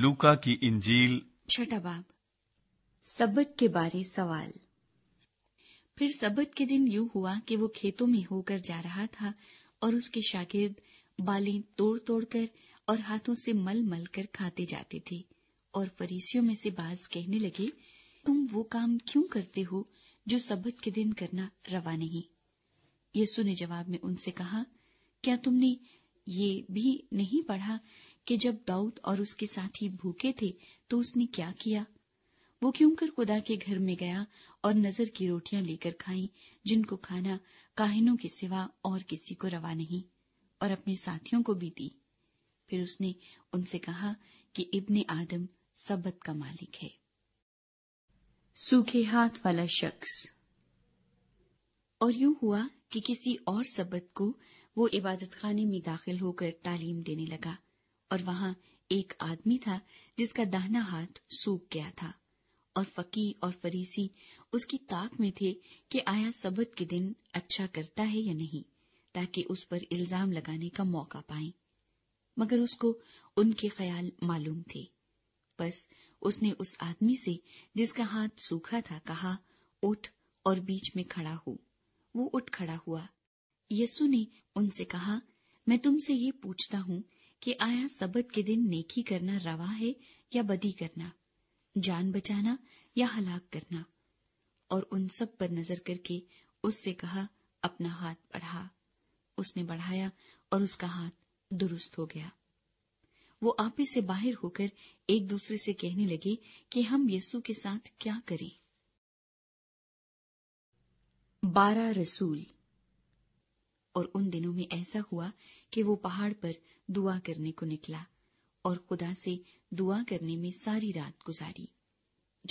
लूका की इंजील छठा बाब सबक के बारे सवाल फिर सबक के दिन यूं हुआ कि वो खेतों में होकर जा रहा था और उसके शागिर्द बालें तोड़ तोड़कर और हाथों से मल मल कर खाते जाते थे और फरीसियों में से बाज कहने लगे तुम वो काम क्यों करते हो जो सबक के दिन करना रवा नहीं यीशु ने जवाब में उनसे कहा क्या तुमने ये भी नहीं पढ़ा कि जब दाऊद और उसके साथी भूखे थे तो उसने क्या किया वो क्यों कर खुदा के घर में गया और नजर की रोटियां लेकर खाई जिनको खाना काहिनों के सिवा और किसी को रवा नहीं और अपने साथियों को भी दी फिर उसने उनसे कहा कि इब्ने आदम सबत का मालिक है सूखे हाथ वाला शख्स और यूं हुआ कि किसी और सबत को वो इबादत खाने में दाखिल होकर तालीम देने लगा और वहां एक आदमी था जिसका दाहना हाथ सूख गया था और फकी और फरीसी उसकी ताक में थे कि आया सबत के दिन अच्छा करता है या नहीं ताकि उस पर इल्जाम लगाने का मौका पाए मगर उसको उनके ख्याल मालूम थे बस उसने उस आदमी से जिसका हाथ सूखा था कहा उठ और बीच में खड़ा हो वो उठ खड़ा हुआ यसु ने उनसे कहा मैं तुमसे ये पूछता हूं कि आया सबत के दिन नेकी करना रवा है या बदी करना जान बचाना या हलाक करना और उन सब पर नजर करके उससे कहा अपना हाथ बढ़ा उसने बढ़ाया और उसका हाथ दुरुस्त हो गया वो आपे से बाहर होकर एक दूसरे से कहने लगे कि हम यीशु के साथ क्या करें बारह रसूल और उन दिनों में ऐसा हुआ कि वो पहाड़ पर दुआ करने को निकला और खुदा से दुआ करने में सारी रात गुजारी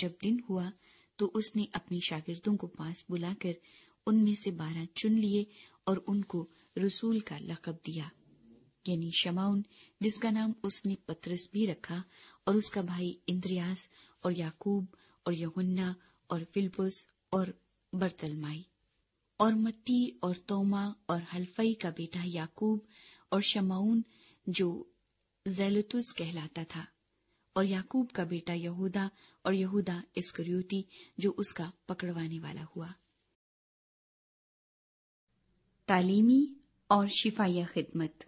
जब दिन हुआ तो उसने अपने शागिर्दों को पास बुलाकर उनमें से बारह चुन लिए और उनको रसूल का लकब दिया यानी शमाउन जिसका नाम उसने पत्रस भी रखा और उसका भाई इंद्रियास और याकूब और यहुन्ना और फिल्पुस और बर्तलमाई और मत्ती और तोमा और हल्फई का बेटा याकूब और शमाउन जो जैलतुस कहलाता था और याकूब का बेटा यहूदा और यहूदा इसकरियोती जो उसका पकड़वाने वाला हुआ तालीमी और शिफाया खिदमत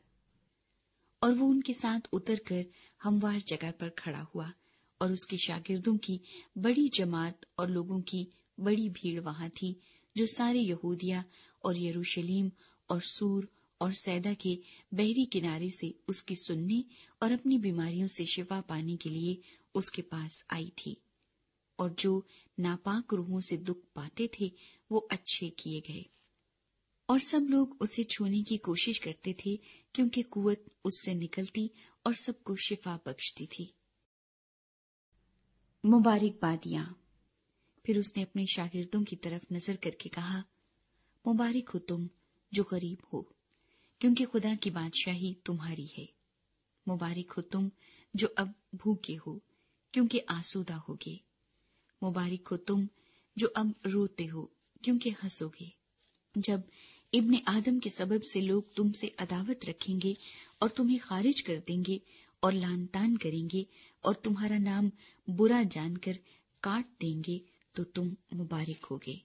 और वो उनके साथ उतरकर हमवार जगह पर खड़ा हुआ और उसके शागिर्दों की बड़ी जमात और लोगों की बड़ी भीड़ वहां थी जो सारे यहूदिया और यरूशलेम और सूर और सैदा के बहरी किनारे से उसकी सुनने और अपनी बीमारियों से शिफा पाने के लिए उसके पास आई थी और जो नापाक रूहों से दुख पाते थे वो अच्छे किए गए और सब लोग उसे छूने की कोशिश करते थे क्योंकि कुवत उससे निकलती और सबको शिफा बख्शती थी मुबारकबादियां फिर उसने अपने शागिर्दों की तरफ नजर करके कहा मुबारक हो तुम जो गरीब हो क्योंकि खुदा की बादशाही तुम्हारी है मुबारक हो तुम जो अब भूखे हो क्योंकि आसूदा होगे मुबारक हो तुम जो अब रोते हो क्योंकि हंसोगे जब इब्न आदम के सबब से लोग तुमसे अदावत रखेंगे और तुम्हें खारिज कर देंगे और लानतान करेंगे और तुम्हारा नाम बुरा जानकर काट देंगे तो तुम मुबारक होगे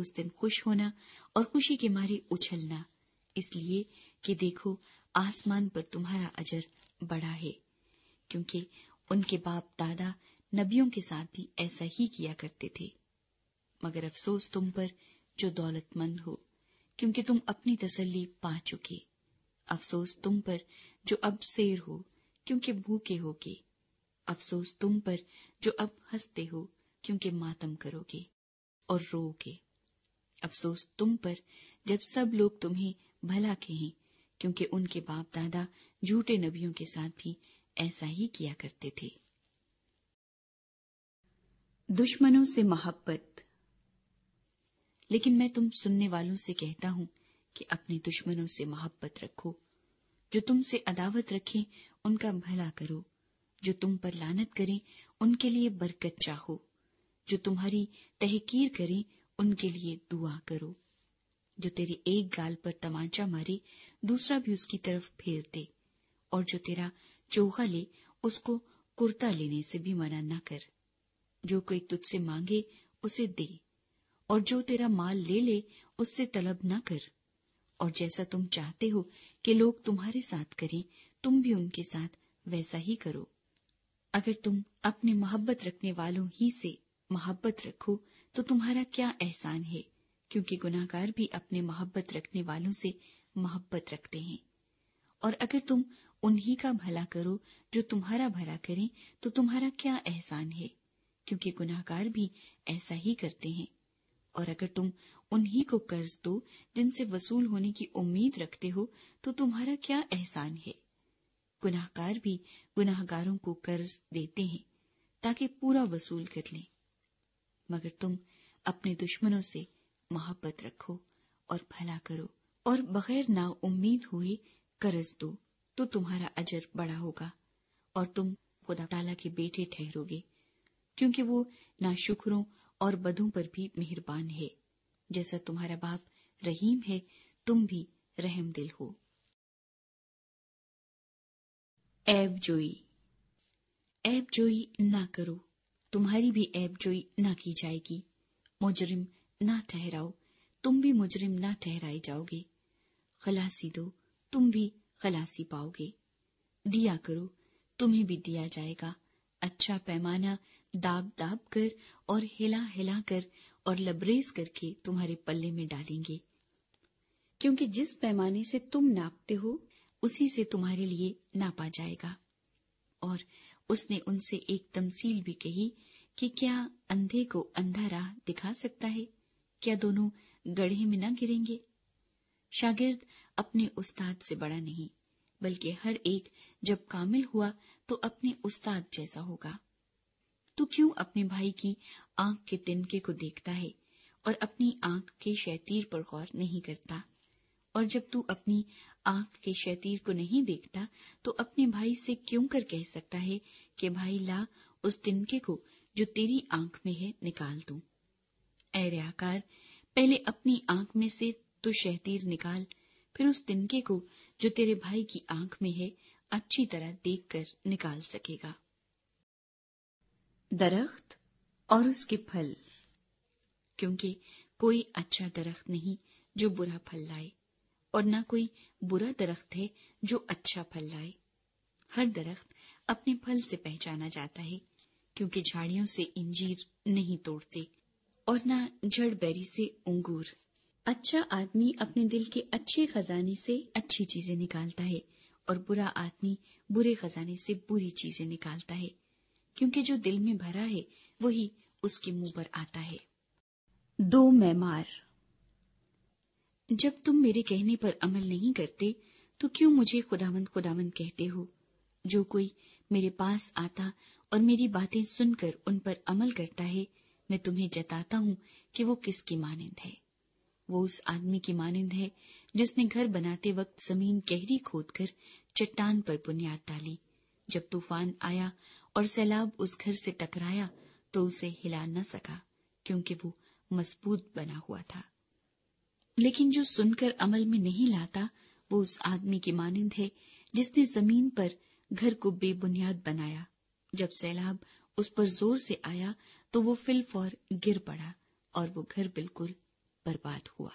उस दिन खुश होना और खुशी के मारे उछलना इसलिए कि देखो आसमान पर तुम्हारा अजर बड़ा है क्योंकि उनके बाप दादा नबियों के साथ भी ऐसा ही किया करते थे मगर अफसोस तुम पर जो दौलतमंद हो क्योंकि तुम अपनी तसल्ली पा चुके अफसोस तुम पर जो अब शेर हो क्योंकि भूखे होके अफसोस तुम पर जो अब हंसते हो क्योंकि मातम करोगे और रोओगे अफसोस तुम पर जब सब लोग तुम्हें भला कहें क्योंकि उनके बाप दादा झूठे नबियों के साथ भी ऐसा ही किया करते थे दुश्मनों से मोहब्बत लेकिन मैं तुम सुनने वालों से कहता हूं कि अपने दुश्मनों से मोहब्बत रखो जो तुमसे अदावत रखें उनका भला करो जो तुम पर लानत करें उनके लिए बरकत चाहो जो तुम्हारी तहकीर करें उनके लिए दुआ करो जो तेरे एक गाल पर तमाचा मारे दूसरा भी उसकी तरफ फेर दे और जो तेरा चोखा ले उसको कुर्ता लेने से भी मना न कर जो कोई तुझसे मांगे उसे दे और जो तेरा माल ले ले उससे तलब न कर और जैसा तुम चाहते हो कि लोग तुम्हारे साथ करें तुम भी उनके साथ वैसा ही करो अगर तुम अपने मोहब्बत रखने वालों ही से मोहब्बत रखो तो तुम्हारा क्या एहसान है क्योंकि गुनाकार भी अपने मोहब्बत रखने वालों से मोहब्बत रखते हैं और अगर तुम उन्हीं का भला करो जो तुम्हारा भला करें तो तुम्हारा क्या एहसान है क्योंकि गुनाकार भी ऐसा ही करते हैं और अगर तुम उन्हीं को कर्ज दो जिनसे वसूल होने की उम्मीद रखते हो तो तुम्हारा क्या एहसान है गुनाहकार भी गुनाहगारों को कर्ज देते हैं ताकि पूरा वसूल कर लें मगर तुम अपने दुश्मनों से मोहब्बत रखो और भला करो और बगैर ना उम्मीद हुए कर्ज दो तो तुम्हारा अजर बड़ा होगा और तुम खुदा ताला के बेटे ठहरोगे क्योंकि वो ना शुक्रों और बधों पर भी मेहरबान है जैसा तुम्हारा बाप रहीम है तुम भी रहम दिल हो ऐब जोई ऐब जोई ना करो तुम्हारी भी ऐप जोई ना की जाएगी मुजरिम ना ठहराओ तुम भी मुजरिम ना ठहराए जाओगे खलासी दो तुम भी खलासी पाओगे दिया करो तुम्हें भी दिया जाएगा अच्छा पैमाना दाब दाब कर और हिला हिला कर और लबरेज करके तुम्हारे पल्ले में डालेंगे क्योंकि जिस पैमाने से तुम नापते हो उसी से तुम्हारे लिए नापा जाएगा और उसने उनसे एक तमसील भी कही कि क्या अंधे को अंधा राह दिखा सकता है क्या दोनों गढ़े में न गिरेंगे शागिर्द अपने उस्ताद से बड़ा नहीं बल्कि हर एक जब कामिल हुआ तो अपने उस्ताद जैसा होगा तो क्यों अपने भाई की आंख के तिनके को देखता है और अपनी आंख के शैतीर पर गौर नहीं करता और जब तू अपनी आंख के शैतीर को नहीं देखता तो अपने भाई से क्यों कर कह सकता है कि भाई ला उस तिनके को जो तेरी आंख में है निकाल दू ऐरयाकार पहले अपनी आंख में से तो शहतीर निकाल फिर उस तिनके को जो तेरे भाई की आंख में है अच्छी तरह देखकर निकाल सकेगा दरख्त और उसके फल क्योंकि कोई अच्छा दरख्त नहीं जो बुरा फल लाए और न कोई बुरा दरख्त है जो अच्छा फल लाए हर दरख्त अपने फल से पहचाना जाता है क्योंकि झाड़ियों से इंजीर नहीं तोड़ते और ना जड़ बेरी से अंगूर अच्छा आदमी अपने दिल के अच्छे खजाने से अच्छी चीजें निकालता है और बुरा आदमी बुरे खजाने से बुरी चीजें निकालता है क्योंकि जो दिल में भरा है वही उसके मुंह पर आता है दो मैमार जब तुम मेरे कहने पर अमल नहीं करते तो क्यों मुझे खुदावंद खुदावंद कहते हो जो कोई मेरे पास आता और मेरी बातें सुनकर उन पर अमल करता है मैं तुम्हें जताता हूं कि वो किसकी मानिंद है वो उस आदमी की मानिंद है जिसने घर बनाते वक्त जमीन गहरी खोदकर चट्टान पर बुनियाद डाली जब तूफान आया और सैलाब उस घर से टकराया तो उसे हिला न सका क्योंकि वो मजबूत बना हुआ था लेकिन जो सुनकर अमल में नहीं लाता वो उस आदमी के मानिंद है जिसने जमीन पर घर को बेबुनियाद बनाया जब सैलाब उस पर जोर से आया तो वो फिल गिर पड़ा और वो घर बिल्कुल बर्बाद हुआ